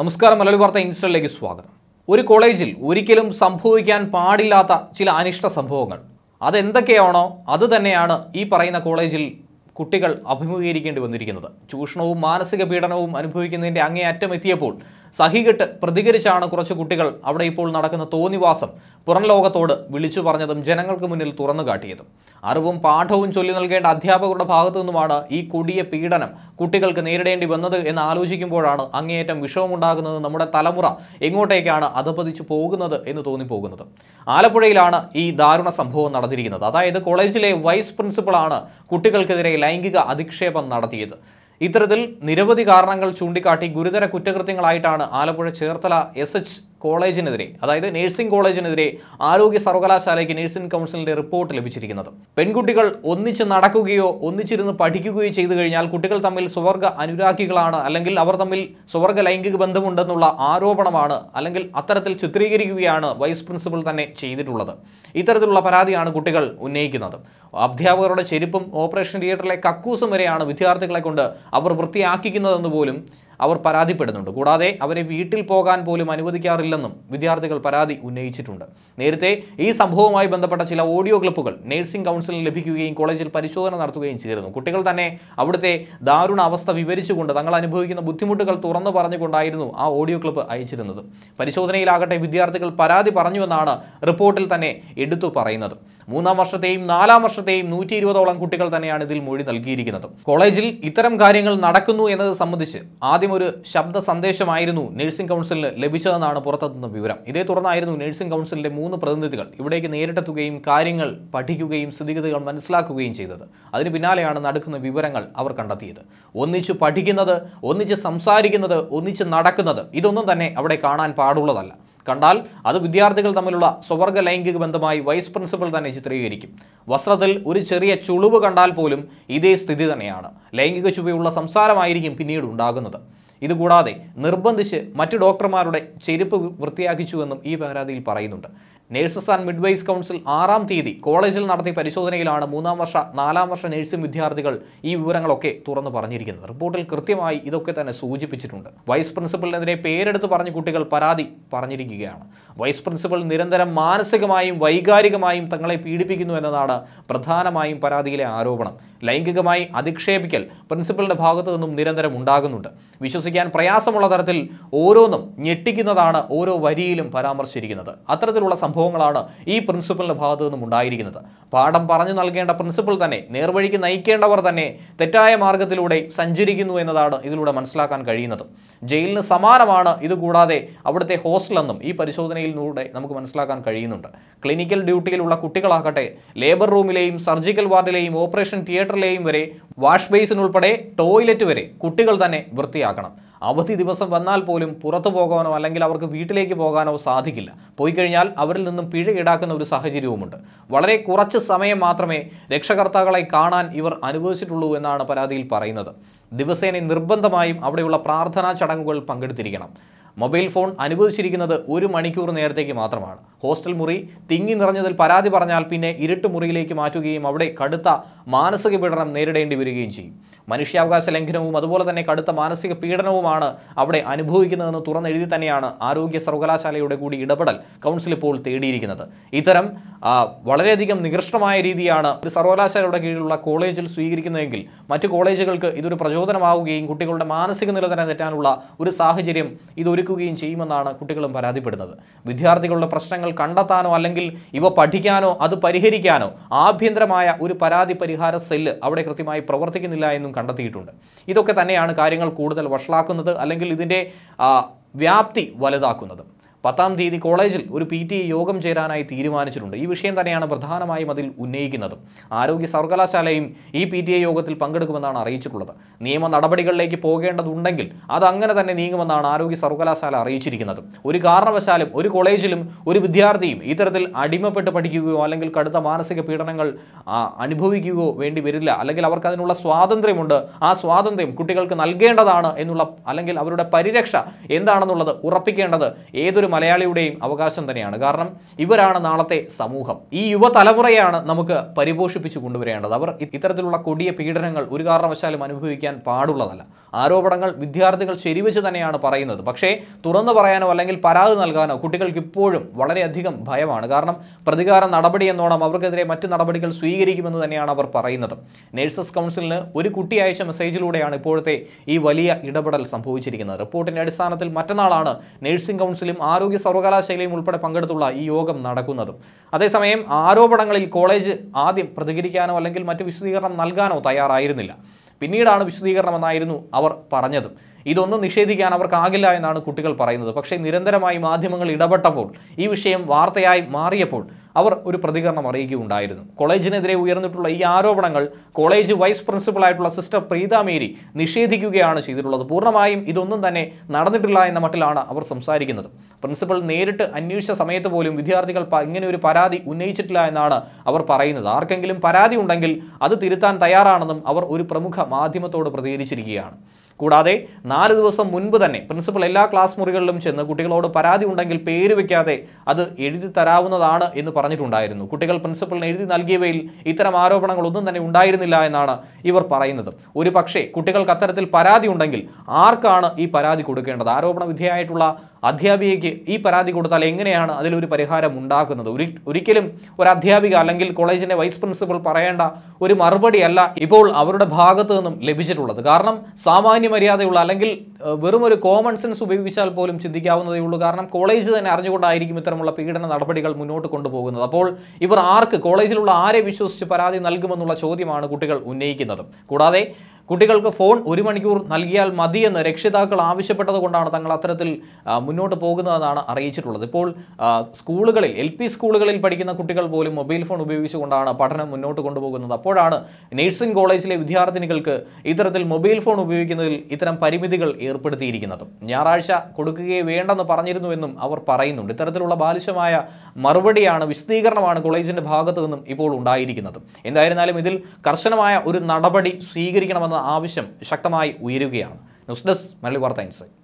നമസ്കാരം മലയാളി വാർത്ത ഇൻസ്റ്റലിലേക്ക് സ്വാഗതം ഒരു കോളേജിൽ ഒരിക്കലും സംഭവിക്കാൻ പാടില്ലാത്ത ചില അനിഷ്ട സംഭവങ്ങൾ അതെന്തൊക്കെയാണോ അത് തന്നെയാണ് ഈ പറയുന്ന കോളേജിൽ കുട്ടികൾ അഭിമുഖീകരിക്കേണ്ടി വന്നിരിക്കുന്നത് ചൂഷണവും മാനസിക പീഡനവും അനുഭവിക്കുന്നതിൻ്റെ അങ്ങേയറ്റം എത്തിയപ്പോൾ സഹികെട്ട് പ്രതികരിച്ചാണ് കുറച്ച് കുട്ടികൾ അവിടെ ഇപ്പോൾ നടക്കുന്ന തോന്നിവാസം പുറം ലോകത്തോട് വിളിച്ചു പറഞ്ഞതും ജനങ്ങൾക്ക് മുന്നിൽ തുറന്നു കാട്ടിയതും അറിവും പാഠവും ചൊല്ലി നൽകേണ്ട അധ്യാപകരുടെ ഭാഗത്തു നിന്നുമാണ് ഈ കൊടിയ പീഡനം കുട്ടികൾക്ക് നേരിടേണ്ടി വന്നത് എന്ന് ആലോചിക്കുമ്പോഴാണ് അങ്ങേയറ്റം വിഷമമുണ്ടാകുന്നത് നമ്മുടെ തലമുറ എങ്ങോട്ടേക്കാണ് അധപതിച്ചു പോകുന്നത് എന്ന് തോന്നിപ്പോകുന്നത് ആലപ്പുഴയിലാണ് ഈ ദാരുണ സംഭവം നടന്നിരിക്കുന്നത് അതായത് കോളേജിലെ വൈസ് പ്രിൻസിപ്പളാണ് കുട്ടികൾക്കെതിരെ ലൈംഗിക അധിക്ഷേപം നടത്തിയത് ഇത്തരത്തിൽ നിരവധി കാരണങ്ങൾ ചൂണ്ടിക്കാട്ടി ഗുരുതര കുറ്റകൃത്യങ്ങളായിട്ടാണ് ആലപ്പുഴ ചേർത്തല എസ് എച്ച് കോളേജിനെതിരെ അതായത് നഴ്സിംഗ് കോളേജിനെതിരെ ആരോഗ്യ സർവകലാശാലയ്ക്ക് നഴ്സിംഗ് കൗൺസിലിന്റെ റിപ്പോർട്ട് ലഭിച്ചിരിക്കുന്നത് പെൺകുട്ടികൾ ഒന്നിച്ച് നടക്കുകയോ ഒന്നിച്ചിരുന്ന് പഠിക്കുകയോ ചെയ്തു കഴിഞ്ഞാൽ കുട്ടികൾ തമ്മിൽ സ്വർഗ അനുരാഗികളാണ് അല്ലെങ്കിൽ അവർ തമ്മിൽ സ്വർഗ ലൈംഗിക ബന്ധമുണ്ടെന്നുള്ള ആരോപണമാണ് അല്ലെങ്കിൽ അത്തരത്തിൽ ചിത്രീകരിക്കുകയാണ് വൈസ് പ്രിൻസിപ്പൽ തന്നെ ചെയ്തിട്ടുള്ളത് ഇത്തരത്തിലുള്ള പരാതിയാണ് കുട്ടികൾ ഉന്നയിക്കുന്നത് അധ്യാപകരുടെ ചെരുപ്പും ഓപ്പറേഷൻ തിയേറ്ററിലെ കക്കൂസും വരെയാണ് വിദ്യാർത്ഥികളെ കൊണ്ട് അവർ വൃത്തിയാക്കിക്കുന്നതെന്ന് പോലും അവർ പരാതിപ്പെടുന്നുണ്ട് കൂടാതെ അവരെ വീട്ടിൽ പോകാൻ പോലും അനുവദിക്കാറില്ലെന്നും വിദ്യാർത്ഥികൾ പരാതി ഉന്നയിച്ചിട്ടുണ്ട് നേരത്തെ ഈ സംഭവവുമായി ബന്ധപ്പെട്ട ചില ഓഡിയോ ക്ലിപ്പുകൾ നഴ്സിംഗ് കൗൺസിലിന് ലഭിക്കുകയും കോളേജിൽ പരിശോധന നടത്തുകയും ചെയ്തിരുന്നു കുട്ടികൾ തന്നെ അവിടുത്തെ ദാരുണ അവസ്ഥ വിവരിച്ചുകൊണ്ട് തങ്ങൾ അനുഭവിക്കുന്ന ബുദ്ധിമുട്ടുകൾ തുറന്നു പറഞ്ഞുകൊണ്ടായിരുന്നു ആ ഓഡിയോ ക്ലിപ്പ് അയച്ചിരുന്നത് പരിശോധനയിലാകട്ടെ വിദ്യാർത്ഥികൾ പരാതി പറഞ്ഞുവെന്നാണ് റിപ്പോർട്ടിൽ തന്നെ എടുത്തു പറയുന്നത് മൂന്നാം വർഷത്തെയും നാലാം വർഷത്തെയും നൂറ്റി ഇരുപതോളം കുട്ടികൾ തന്നെയാണ് ഇതിൽ മൊഴി നൽകിയിരിക്കുന്നത് കോളേജിൽ ഇത്തരം കാര്യങ്ങൾ നടക്കുന്നു എന്നത് സംബന്ധിച്ച് ആദ്യം ഒരു ശബ്ദ സന്ദേശമായിരുന്നു നഴ്സിംഗ് കൗൺസിലിന് ലഭിച്ചതെന്നാണ് പുറത്തെത്തുന്ന വിവരം ഇതേ തുടർന്നായിരുന്നു നഴ്സിംഗ് കൗൺസിലിന്റെ മൂന്ന് പ്രതിനിധികൾ ഇവിടേക്ക് നേരിട്ടെത്തുകയും കാര്യങ്ങൾ പഠിക്കുകയും സ്ഥിതിഗതികൾ മനസ്സിലാക്കുകയും ചെയ്തത് അതിന് പിന്നാലെയാണ് നടക്കുന്ന വിവരങ്ങൾ അവർ കണ്ടെത്തിയത് ഒന്നിച്ച് പഠിക്കുന്നത് ഒന്നിച്ച് സംസാരിക്കുന്നത് ഒന്നിച്ച് നടക്കുന്നത് ഇതൊന്നും തന്നെ അവിടെ കാണാൻ പാടുള്ളതല്ല കണ്ടാൽ അത് വിദ്യാർത്ഥികൾ തമ്മിലുള്ള സ്വവർഗ ലൈംഗിക ബന്ധമായി വൈസ് പ്രിൻസിപ്പൽ തന്നെ ചിത്രീകരിക്കും വസ്ത്രത്തിൽ ഒരു ചെറിയ ചുളിവ് കണ്ടാൽ പോലും ഇതേ സ്ഥിതി തന്നെയാണ് ലൈംഗിക ചുവയുള്ള സംസാരമായിരിക്കും പിന്നീട് ഉണ്ടാകുന്നത് ഇതുകൂടാതെ നിർബന്ധിച്ച് മറ്റു ഡോക്ടർമാരുടെ ചെരുപ്പ് വൃത്തിയാക്കിച്ചുവെന്നും ഈ പരാതിയിൽ പറയുന്നുണ്ട് നേഴ്സസ് ആൻഡ് മിഡ്വൈസ് കൗൺസിൽ ആറാം തീയതി കോളേജിൽ നടത്തിയ പരിശോധനയിലാണ് മൂന്നാം വർഷ നാലാം വർഷ നേഴ്സിംഗ് വിദ്യാർത്ഥികൾ ഈ വിവരങ്ങളൊക്കെ തുറന്നു പറഞ്ഞിരിക്കുന്നത് റിപ്പോർട്ടിൽ കൃത്യമായി ഇതൊക്കെ തന്നെ സൂചിപ്പിച്ചിട്ടുണ്ട് വൈസ് പ്രിൻസിപ്പലിനെതിരെ പേരെടുത്ത് പറഞ്ഞ കുട്ടികൾ പരാതി പറഞ്ഞിരിക്കുകയാണ് വൈസ് പ്രിൻസിപ്പൽ നിരന്തരം മാനസികമായും വൈകാരികമായും തങ്ങളെ പീഡിപ്പിക്കുന്നു എന്നതാണ് പ്രധാനമായും പരാതിയിലെ ആരോപണം ലൈംഗികമായി അധിക്ഷേപിക്കൽ പ്രിൻസിപ്പലിൻ്റെ ഭാഗത്തു നിന്നും നിരന്തരം ഉണ്ടാകുന്നുണ്ട് വിശ്വസിക്കാൻ പ്രയാസമുള്ള തരത്തിൽ ഓരോന്നും ഞെട്ടിക്കുന്നതാണ് ഓരോ വരിയിലും പരാമർശിച്ചിരിക്കുന്നത് അത്തരത്തിലുള്ള സംഭവങ്ങളാണ് ഈ പ്രിൻസിപ്പലിൻ്റെ ഭാഗത്തു നിന്നും ഉണ്ടായിരിക്കുന്നത് പാഠം പറഞ്ഞു നൽകേണ്ട പ്രിൻസിപ്പൽ തന്നെ നേർവഴിക്ക് നയിക്കേണ്ടവർ തന്നെ തെറ്റായ മാർഗത്തിലൂടെ സഞ്ചരിക്കുന്നു എന്നതാണ് ഇതിലൂടെ മനസ്സിലാക്കാൻ കഴിയുന്നത് ജയിലിന് സമാനമാണ് ഇതുകൂടാതെ അവിടുത്തെ ഹോസ്റ്റലെന്നും ഈ പരിശോധനയിലൂടെ നമുക്ക് മനസ്സിലാക്കാൻ കഴിയുന്നുണ്ട് ക്ലിനിക്കൽ ഡ്യൂട്ടിയിലുള്ള കുട്ടികളാകട്ടെ ലേബർ റൂമിലെയും സർജിക്കൽ വാർഡിലെയും ഓപ്പറേഷൻ തിയേറ്ററിലെയും വരെ വാഷ് ബേസിനുൾപ്പെടെ ടോയ്ലറ്റ് വരെ കുട്ടികൾ തന്നെ വൃത്തിയാക്കണം അവധി ദിവസം വന്നാൽ പോലും പുറത്തു പോകാനോ അല്ലെങ്കിൽ അവർക്ക് വീട്ടിലേക്ക് പോകാനോ സാധിക്കില്ല പോയി കഴിഞ്ഞാൽ അവരിൽ നിന്നും പിഴ ഈടാക്കുന്ന ഒരു സാഹചര്യവുമുണ്ട് വളരെ കുറച്ച് സമയം മാത്രമേ രക്ഷകർത്താക്കളെ കാണാൻ ഇവർ അനുഭവിച്ചിട്ടുള്ളൂ എന്നാണ് പരാതിയിൽ പറയുന്നത് ദിവസേന നിർബന്ധമായും അവിടെയുള്ള പ്രാർത്ഥനാ ചടങ്ങുകൾ പങ്കെടുത്തിരിക്കണം മൊബൈൽ ഫോൺ അനുവദിച്ചിരിക്കുന്നത് ഒരു മണിക്കൂർ നേരത്തേക്ക് മാത്രമാണ് ഹോസ്റ്റൽ മുറി തിങ്ങി നിറഞ്ഞതിൽ പരാതി പറഞ്ഞാൽ പിന്നെ ഇരുട്ട് മുറിയിലേക്ക് മാറ്റുകയും അവിടെ കടുത്ത മാനസിക പീഡനം നേരിടേണ്ടി വരികയും ചെയ്യും മനുഷ്യാവകാശ ലംഘനവും അതുപോലെ തന്നെ കടുത്ത മാനസിക പീഡനവുമാണ് അവിടെ അനുഭവിക്കുന്നതെന്ന് തുറന്നെഴുതി തന്നെയാണ് ആരോഗ്യ സർവകലാശാലയുടെ കൂടി ഇടപെടൽ കൗൺസിൽ ഇപ്പോൾ തേടിയിരിക്കുന്നത് ഇത്തരം വളരെയധികം നികൃഷ്ടമായ രീതിയാണ് ഒരു സർവകലാശാലയുടെ കീഴിലുള്ള കോളേജിൽ സ്വീകരിക്കുന്നതെങ്കിൽ മറ്റ് കോളേജുകൾക്ക് ഇതൊരു പ്രചോദനമാവുകയും കുട്ടികളുടെ മാനസിക നില തന്നെ തെറ്റാനുള്ള ഒരു സാഹചര്യം ഇതൊരു എടുക്കുകയും ചെയ്യുമെന്നാണ് കുട്ടികളും പരാതിപ്പെടുന്നത് വിദ്യാർത്ഥികളുടെ പ്രശ്നങ്ങൾ കണ്ടെത്താനോ അല്ലെങ്കിൽ ഇവ പഠിക്കാനോ അത് പരിഹരിക്കാനോ ആഭ്യന്തരമായ ഒരു പരാതി പരിഹാര സെല്ല് അവിടെ കൃത്യമായി പ്രവർത്തിക്കുന്നില്ല എന്നും കണ്ടെത്തിയിട്ടുണ്ട് ഇതൊക്കെ തന്നെയാണ് കാര്യങ്ങൾ കൂടുതൽ വഷളാക്കുന്നത് അല്ലെങ്കിൽ ഇതിൻ്റെ വ്യാപ്തി വലുതാക്കുന്നത് പത്താം തീയതി കോളേജിൽ ഒരു പി ടി യോഗം ചേരാനായി തീരുമാനിച്ചിട്ടുണ്ട് ഈ വിഷയം തന്നെയാണ് പ്രധാനമായും അതിൽ ഉന്നയിക്കുന്നതും ആരോഗ്യ സർവകലാശാലയും ഈ പി ടി എ യോഗത്തിൽ പങ്കെടുക്കുമെന്നാണ് അറിയിച്ചിട്ടുള്ളത് നിയമ നടപടികളിലേക്ക് പോകേണ്ടതുണ്ടെങ്കിൽ അത് അങ്ങനെ തന്നെ നീങ്ങുമെന്നാണ് ആരോഗ്യ സർവകലാശാല അറിയിച്ചിരിക്കുന്നത് ഒരു കാരണവശാലും ഒരു കോളേജിലും ഒരു വിദ്യാർത്ഥിയും ഇത്തരത്തിൽ അടിമപ്പെട്ട് പഠിക്കുകയോ അല്ലെങ്കിൽ കടുത്ത മാനസിക പീഡനങ്ങൾ അനുഭവിക്കുകയോ വേണ്ടി വരില്ല അല്ലെങ്കിൽ അവർക്ക് അതിനുള്ള സ്വാതന്ത്ര്യമുണ്ട് ആ സ്വാതന്ത്ര്യം കുട്ടികൾക്ക് നൽകേണ്ടതാണ് എന്നുള്ള അല്ലെങ്കിൽ അവരുടെ പരിരക്ഷ എന്താണെന്നുള്ളത് ഉറപ്പിക്കേണ്ടത് ഏതൊരു മലയാളിയുടെയും അവകാശം തന്നെയാണ് കാരണം ഇവരാണ് നാളത്തെ സമൂഹം ഈ യുവതലമുറയാണ് നമുക്ക് പരിപോഷിപ്പിച്ച് കൊണ്ടുവരേണ്ടത് അവർ ഇത്തരത്തിലുള്ള കൊടിയ പീഡനങ്ങൾ ഒരു കാരണവശാലും അനുഭവിക്കാൻ പാടുള്ളതല്ല ആരോപണങ്ങൾ വിദ്യാർത്ഥികൾ ശരിവെച്ച് തന്നെയാണ് പറയുന്നത് പക്ഷേ തുറന്നു പറയാനോ അല്ലെങ്കിൽ പരാതി നൽകാനോ കുട്ടികൾക്ക് ഇപ്പോഴും വളരെയധികം ഭയമാണ് കാരണം പ്രതികാര നടപടി എന്നോണം അവർക്കെതിരെ മറ്റ് നടപടികൾ സ്വീകരിക്കുമെന്ന് തന്നെയാണ് അവർ പറയുന്നത് നേഴ്സസ് കൗൺസിലിന് ഒരു കുട്ടി അയച്ച മെസ്സേജിലൂടെയാണ് ഇപ്പോഴത്തെ ഈ വലിയ ഇടപെടൽ സംഭവിച്ചിരിക്കുന്നത് റിപ്പോർട്ടിന്റെ അടിസ്ഥാനത്തിൽ മറ്റന്നാളാണ് നേഴ്സിംഗ് കൗൺസിലും ആരോഗ്യ ആരോഗ്യ സർവകലാശാലയും ഉൾപ്പെടെ പങ്കെടുത്തുള്ള ഈ യോഗം നടക്കുന്നതും അതേസമയം ആരോപണങ്ങളിൽ കോളേജ് ആദ്യം പ്രതികരിക്കാനോ അല്ലെങ്കിൽ മറ്റു വിശദീകരണം നൽകാനോ തയ്യാറായിരുന്നില്ല പിന്നീടാണ് വിശദീകരണമെന്നായിരുന്നു അവർ പറഞ്ഞതും ഇതൊന്നും നിഷേധിക്കാൻ അവർക്കാകില്ല എന്നാണ് കുട്ടികൾ പറയുന്നത് പക്ഷേ നിരന്തരമായി മാധ്യമങ്ങൾ ഇടപെട്ടപ്പോൾ ഈ വിഷയം വാർത്തയായി മാറിയപ്പോൾ അവർ ഒരു പ്രതികരണം അറിയിക്കുകയുണ്ടായിരുന്നു കോളേജിനെതിരെ ഉയർന്നിട്ടുള്ള ഈ ആരോപണങ്ങൾ കോളേജ് വൈസ് പ്രിൻസിപ്പളായിട്ടുള്ള സിസ്റ്റർ പ്രീത മേരി നിഷേധിക്കുകയാണ് ചെയ്തിട്ടുള്ളത് പൂർണ്ണമായും ഇതൊന്നും തന്നെ നടന്നിട്ടില്ല എന്ന മട്ടിലാണ് അവർ സംസാരിക്കുന്നത് പ്രിൻസിപ്പൽ നേരിട്ട് അന്വേഷിച്ച സമയത്ത് പോലും വിദ്യാർത്ഥികൾ ഇങ്ങനെ ഒരു പരാതി ഉന്നയിച്ചിട്ടില്ല എന്നാണ് അവർ പറയുന്നത് ആർക്കെങ്കിലും പരാതി ഉണ്ടെങ്കിൽ അത് തിരുത്താൻ തയ്യാറാണെന്നും അവർ ഒരു പ്രമുഖ മാധ്യമത്തോട് പ്രതികരിച്ചിരിക്കുകയാണ് കൂടാതെ നാല് ദിവസം മുൻപ് തന്നെ പ്രിൻസിപ്പൽ എല്ലാ ക്ലാസ് മുറികളിലും ചെന്ന് കുട്ടികളോട് പരാതി ഉണ്ടെങ്കിൽ പേര് വയ്ക്കാതെ അത് എഴുതി തരാവുന്നതാണ് എന്ന് പറഞ്ഞിട്ടുണ്ടായിരുന്നു കുട്ടികൾ പ്രിൻസിപ്പളിന് എഴുതി നൽകിയവയിൽ ഇത്തരം ആരോപണങ്ങളൊന്നും തന്നെ ഉണ്ടായിരുന്നില്ല എന്നാണ് ഇവർ പറയുന്നത് ഒരു കുട്ടികൾക്ക് അത്തരത്തിൽ പരാതി ഉണ്ടെങ്കിൽ ആർക്കാണ് ഈ പരാതി കൊടുക്കേണ്ടത് ആരോപണ വിധേയമായിട്ടുള്ള അധ്യാപികയ്ക്ക് ഈ പരാതി കൊടുത്താൽ എങ്ങനെയാണ് അതിലൊരു പരിഹാരം ഉണ്ടാക്കുന്നത് ഒരിക്കലും ഒരു അധ്യാപിക അല്ലെങ്കിൽ കോളേജിൻ്റെ വൈസ് പ്രിൻസിപ്പൽ പറയേണ്ട ഒരു മറുപടിയല്ല ഇപ്പോൾ അവരുടെ ഭാഗത്തു നിന്നും ലഭിച്ചിട്ടുള്ളത് കാരണം സാമാന്യ മര്യാദയുള്ള അല്ലെങ്കിൽ വെറും ഒരു കോമൺ സെൻസ് ഉപയോഗിച്ചാൽ പോലും ചിന്തിക്കാവുന്നതേ ഉള്ളൂ കാരണം കോളേജ് തന്നെ അറിഞ്ഞുകൊണ്ടായിരിക്കും ഇത്തരമുള്ള പീഡന നടപടികൾ മുന്നോട്ട് കൊണ്ടുപോകുന്നത് അപ്പോൾ ഇവർ ആർക്ക് കോളേജിലുള്ള ആരെ വിശ്വസിച്ച് പരാതി നൽകുമെന്നുള്ള ചോദ്യമാണ് കുട്ടികൾ ഉന്നയിക്കുന്നത് കൂടാതെ കുട്ടികൾക്ക് ഫോൺ ഒരു മണിക്കൂർ നൽകിയാൽ മതിയെന്ന് രക്ഷിതാക്കൾ ആവശ്യപ്പെട്ടത് കൊണ്ടാണ് തങ്ങൾ അത്തരത്തിൽ മുന്നോട്ട് പോകുന്നതെന്നാണ് അറിയിച്ചിട്ടുള്ളത് ഇപ്പോൾ സ്കൂളുകളിൽ എൽ സ്കൂളുകളിൽ പഠിക്കുന്ന കുട്ടികൾ പോലും മൊബൈൽ ഫോൺ ഉപയോഗിച്ചുകൊണ്ടാണ് പഠനം മുന്നോട്ട് കൊണ്ടുപോകുന്നത് അപ്പോഴാണ് നേഴ്സിംഗ് കോളേജിലെ വിദ്യാർത്ഥിനികൾക്ക് ഇത്തരത്തിൽ മൊബൈൽ ഫോൺ ഉപയോഗിക്കുന്നതിൽ ഇത്തരം പരിമിതികൾ ഏർപ്പെടുത്തിയിരിക്കുന്നത് ഞായറാഴ്ച കൊടുക്കുകയെ വേണ്ടെന്ന് പറഞ്ഞിരുന്നുവെന്നും അവർ പറയുന്നുണ്ട് ഇത്തരത്തിലുള്ള ബാലിശമായ മറുപടിയാണ് വിശദീകരണമാണ് കോളേജിൻ്റെ ഭാഗത്തു നിന്നും ഇപ്പോൾ ഉണ്ടായിരിക്കുന്നത് എന്തായിരുന്നാലും ഇതിൽ കർശനമായ ഒരു നടപടി സ്വീകരിക്കണമെന്ന് ആവശ്യം ശക്തമായി ഉയരുകയാണ് ന്യൂസ് ഡെസ്ക് മലയാളി വാർത്ത ഇൻസൈറ്റ്